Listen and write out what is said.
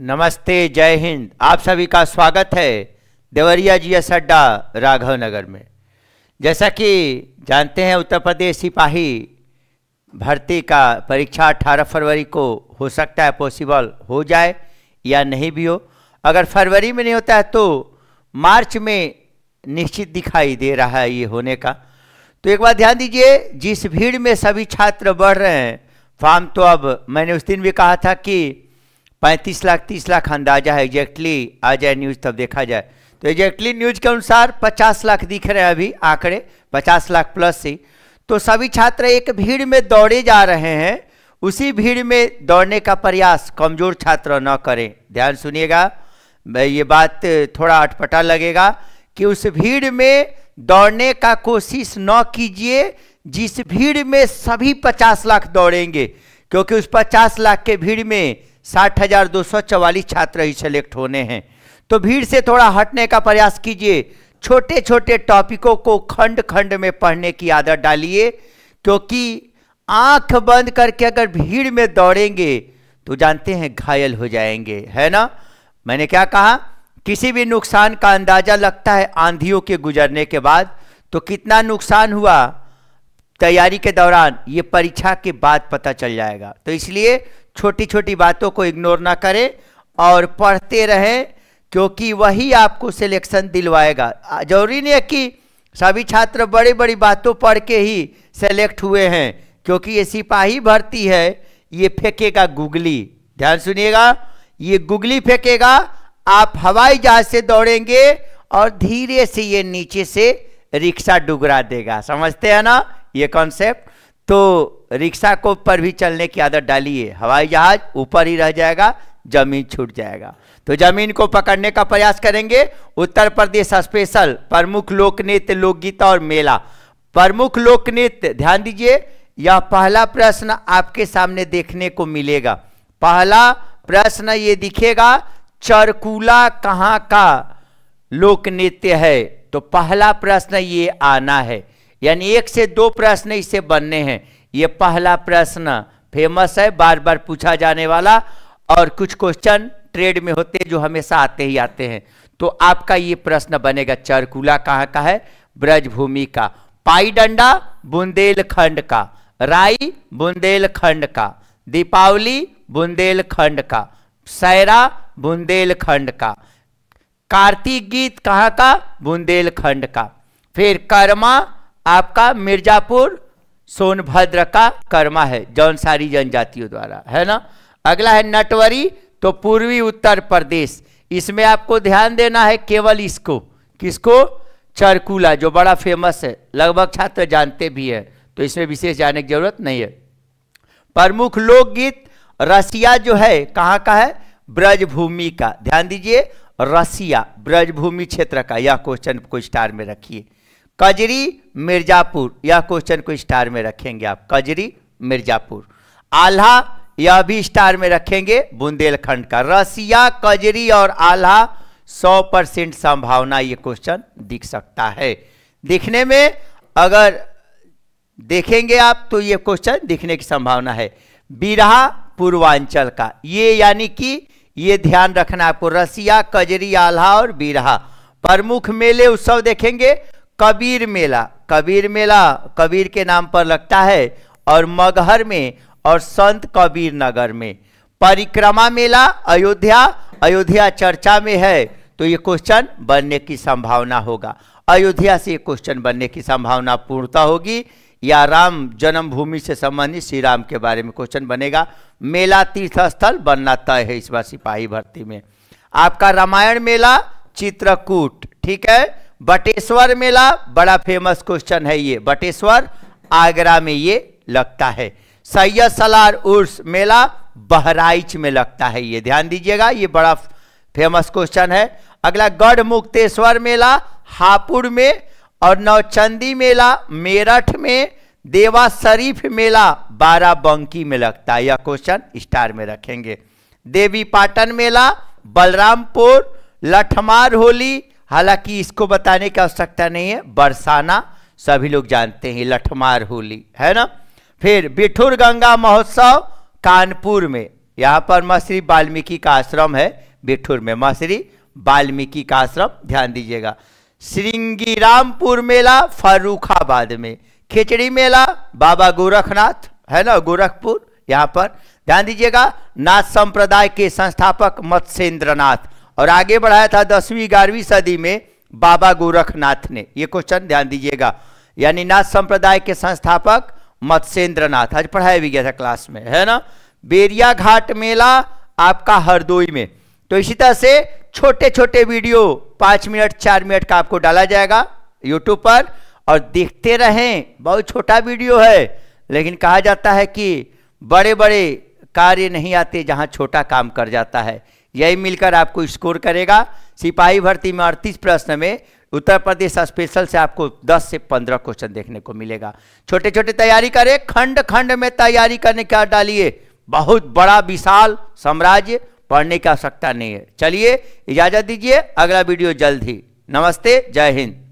नमस्ते जय हिंद आप सभी का स्वागत है देवरिया जी एस अड्डा राघव नगर में जैसा कि जानते हैं उत्तर प्रदेश सिपाही भर्ती का परीक्षा 18 फरवरी को हो सकता है पॉसिबल हो जाए या नहीं भी हो अगर फरवरी में नहीं होता है तो मार्च में निश्चित दिखाई दे रहा है ये होने का तो एक बार ध्यान दीजिए जिस भीड़ में सभी छात्र बढ़ रहे हैं फॉर्म तो अब मैंने उस दिन भी कहा था कि पैंतीस लाख तीस लाख अंदाजा है एग्जैक्टली आ जाए न्यूज तब देखा जाए तो एग्जैक्टली न्यूज के अनुसार पचास लाख दिख रहे हैं अभी आंकड़े पचास लाख प्लस से तो सभी छात्र एक भीड़ में दौड़े जा रहे हैं उसी भीड़ में दौड़ने का प्रयास कमजोर छात्र न करें ध्यान सुनिएगा ये बात थोड़ा अटपटा लगेगा कि उस भीड़ में दौड़ने का कोशिश न कीजिए जिस भीड़ में सभी पचास लाख दौड़ेंगे क्योंकि उस पचास लाख के भीड़ में साठ हजार दो सौ चवालीस छात्र ही सेलेक्ट होने हैं तो भीड़ से थोड़ा हटने का प्रयास कीजिए छोटे छोटे टॉपिकों को खंड खंड में पढ़ने की आदत डालिए क्योंकि आंख बंद करके अगर भीड़ में दौड़ेंगे तो जानते हैं घायल हो जाएंगे है ना मैंने क्या कहा किसी भी नुकसान का अंदाजा लगता है आंधियों के गुजरने के बाद तो कितना नुकसान हुआ तैयारी के दौरान ये परीक्षा के बाद पता चल जाएगा तो इसलिए छोटी छोटी बातों को इग्नोर ना करें और पढ़ते रहें क्योंकि वही आपको सिलेक्शन दिलवाएगा जरूरी नहीं है कि सभी छात्र बड़ी बड़ी बातों पढ़ के ही सेलेक्ट हुए हैं क्योंकि ये सिपाही भर्ती है ये फेंकेगा गुगली ध्यान सुनिएगा ये गुगली फेंकेगा आप हवाई जहाज से दौड़ेंगे और धीरे से ये नीचे से रिक्शा डुगरा देगा समझते हैं ना ये कॉन्सेप्ट तो रिक्शा को पर भी चलने की आदत डालिए हवाई जहाज ऊपर ही रह जाएगा जमीन छूट जाएगा तो जमीन को पकड़ने का प्रयास करेंगे उत्तर प्रदेश स्पेशल प्रमुख लोक नृत्य लोकगीत और मेला प्रमुख लोक नृत्य ध्यान दीजिए यह पहला प्रश्न आपके सामने देखने को मिलेगा पहला प्रश्न ये दिखेगा चरकूला कहाँ का लोक नृत्य है तो पहला प्रश्न ये आना है यानी एक से दो प्रश्न इससे बनने हैं ये पहला प्रश्न फेमस है बार बार पूछा जाने वाला और कुछ क्वेश्चन ट्रेड में होते हैं जो हमेशा आते ही आते हैं तो आपका ये प्रश्न बनेगा चरकुला कहाँ का है ब्रजभूमि का पाई डंडा बुंदेलखंड का राई बुंदेलखंड का दीपावली बुंदेलखंड का सैरा बुंदेलखंड का कार्तिक गीत कहाँ का बुंदेलखंड का फिर कर्मा आपका मिर्जापुर सोनभद्र का कर्मा है जौन सारी जनजातियों द्वारा है ना अगला है नटवरी तो पूर्वी उत्तर प्रदेश इसमें आपको ध्यान देना है केवल इसको किसको चरकुला जो बड़ा फेमस है लगभग छात्र जानते भी है तो इसमें विशेष जाने की जरूरत नहीं है प्रमुख लोकगीत रसिया जो है कहाँ का है ब्रजभूमि का ध्यान दीजिए रसिया ब्रजभूमि क्षेत्र का यह क्वेश्चन को स्टार में रखिए कजरी मिर्जापुर यह क्वेश्चन को स्टार में रखेंगे आप कजरी मिर्जापुर आल्हा यह भी स्टार में रखेंगे बुंदेलखंड का रसिया कजरी और आल्हा 100 परसेंट संभावना ये क्वेश्चन दिख सकता है दिखने में अगर देखेंगे आप तो ये क्वेश्चन दिखने की संभावना है बिरहा पूर्वांचल का ये यानी कि ये ध्यान रखना आपको रसिया कजरी आल्हा और बिरहा प्रमुख मेले उत्सव देखेंगे कबीर मेला कबीर मेला कबीर के नाम पर लगता है और मगहर में और संत कबीर नगर में परिक्रमा मेला अयोध्या अयोध्या चर्चा में है तो ये क्वेश्चन बनने की संभावना होगा अयोध्या से ये क्वेश्चन बनने की संभावना पूर्णता होगी या राम जन्मभूमि से संबंधित श्री राम के बारे में क्वेश्चन बनेगा मेला तीर्थ स्थल बनना तय है इस बार सिपाही भर्ती में आपका रामायण मेला चित्रकूट ठीक है बटेश्वर मेला बड़ा फेमस क्वेश्चन है ये बटेश्वर आगरा में ये लगता है सैयद सलार उर्स मेला बहराइच में लगता है ये ध्यान दीजिएगा ये बड़ा फेमस क्वेश्चन है अगला गढ़ मुक्तेश्वर मेला हापुड़ में और नौचंदी मेला मेरठ में देवा शरीफ मेला बाराबंकी में लगता है यह क्वेश्चन स्टार में रखेंगे देवी पाटन मेला बलरामपुर लठमार होली हालांकि इसको बताने की आवश्यकता नहीं है बरसाना सभी लोग जानते हैं लठमार होली है ना फिर बिठुर गंगा महोत्सव कानपुर में यहाँ पर मसरी वाल्मीकि का आश्रम है बिठुर में महर्षि वाल्मीकि का आश्रम ध्यान दीजिएगा श्रृंगीरामपुर मेला फर्रुखाबाद में खिचड़ी मेला बाबा गोरखनाथ है ना गोरखपुर यहाँ पर ध्यान दीजिएगा नाथ संप्रदाय के संस्थापक मत्स्येंद्रनाथ और आगे बढ़ाया था दसवीं ग्यारहवीं सदी में बाबा गोरखनाथ ने ये क्वेश्चन ध्यान दीजिएगा यानी नाथ संप्रदाय के संस्थापक मत्स्येंद्र नाथ आज पढ़ाया भी गया था क्लास में है ना बेरिया घाट मेला आपका हरदोई में तो इसी तरह से छोटे छोटे वीडियो पांच मिनट चार मिनट का आपको डाला जाएगा यूट्यूब पर और देखते रहें बहुत छोटा वीडियो है लेकिन कहा जाता है कि बड़े बड़े कार्य नहीं आते जहां छोटा काम कर जाता है यही मिलकर आपको स्कोर करेगा सिपाही भर्ती में अड़तीस प्रश्न में उत्तर प्रदेश स्पेशल से आपको 10 से 15 क्वेश्चन देखने को मिलेगा छोटे छोटे तैयारी करें खंड खंड में तैयारी करने क्या डालिए बहुत बड़ा विशाल साम्राज्य पढ़ने की आवश्यकता नहीं है चलिए इजाजत दीजिए अगला वीडियो जल्द ही नमस्ते जय हिंद